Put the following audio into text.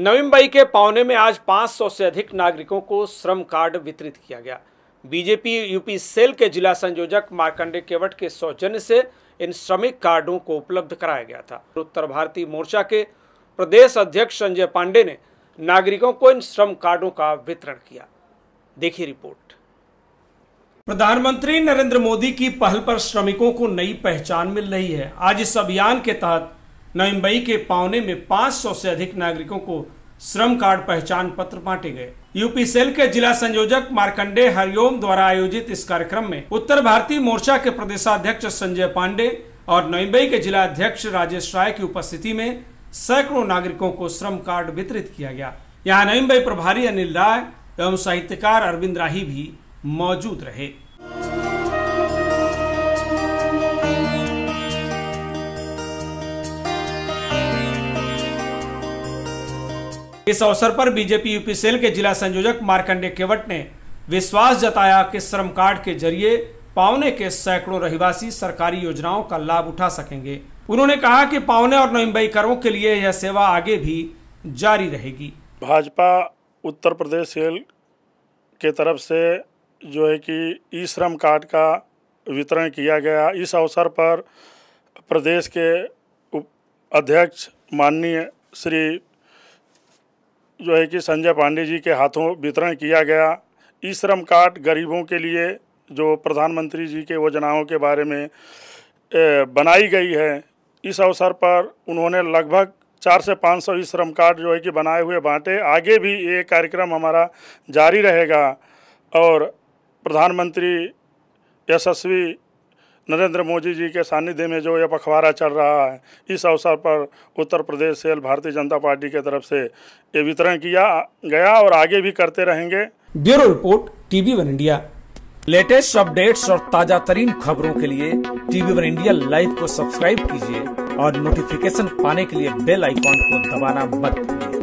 नवीमबाई के पौने में आज 500 से अधिक नागरिकों को श्रम कार्ड वितरित किया गया बीजेपी यूपी सेल के जिला संयोजक मार्कंडे केवट के सौजन्य से इन श्रमिक कार्डों को उपलब्ध कराया गया था उत्तर भारतीय मोर्चा के प्रदेश अध्यक्ष संजय पांडे ने नागरिकों को इन श्रम कार्डों का वितरण किया देखिए रिपोर्ट प्रधानमंत्री नरेंद्र मोदी की पहल पर श्रमिकों को नई पहचान मिल रही है आज इस अभियान के तहत नोइम्बई के पावने में 500 से अधिक नागरिकों को श्रम कार्ड पहचान पत्र बांटे गए यूपी सेल के जिला संयोजक मार्कंडे हरिओम द्वारा आयोजित इस कार्यक्रम में उत्तर भारतीय मोर्चा के प्रदेशाध्यक्ष संजय पांडे और नोइम्बई के जिला अध्यक्ष राजेश राय की उपस्थिति में सैकड़ों नागरिकों को श्रम कार्ड वितरित किया गया यहाँ नोइम्बई प्रभारी अनिल राय एवं साहित्यकार अरविंद राही भी मौजूद रहे इस अवसर पर बीजेपी यूपी सेल के जिला संयोजक मार्कंडे केवट ने विश्वास जताया कि श्रम कार्ड के जरिए पावने के सैकड़ों रहवासी सरकारी योजनाओं का लाभ उठा सकेंगे उन्होंने कहा कि पावने और नोइम्बईकरों के लिए यह सेवा आगे भी जारी रहेगी भाजपा उत्तर प्रदेश सेल के तरफ से जो है कि ई श्रम कार्ड का वितरण किया गया इस अवसर पर प्रदेश के अध्यक्ष माननीय श्री जो है कि संजय पांडे जी के हाथों वितरण किया गया ई श्रम कार्ड गरीबों के लिए जो प्रधानमंत्री जी के योजनाओं के बारे में बनाई गई है इस अवसर पर उन्होंने लगभग चार से पाँच सौ ई श्रम कार्ड जो है कि बनाए हुए बांटे आगे भी ये कार्यक्रम हमारा जारी रहेगा और प्रधानमंत्री यशस्वी नरेंद्र मोदी जी के सानिध्य में जो यह पखवाड़ा चल रहा है इस अवसर पर उत्तर प्रदेश सेल भारतीय जनता पार्टी के तरफ से ये वितरण किया गया और आगे भी करते रहेंगे bureau report TV one India latest updates और ताजा तरीन खबरों के लिए टीवी वन इंडिया लाइव को सब्सक्राइब कीजिए और नोटिफिकेशन पाने के लिए बेल आइकॉन को दबाना मत भूलिए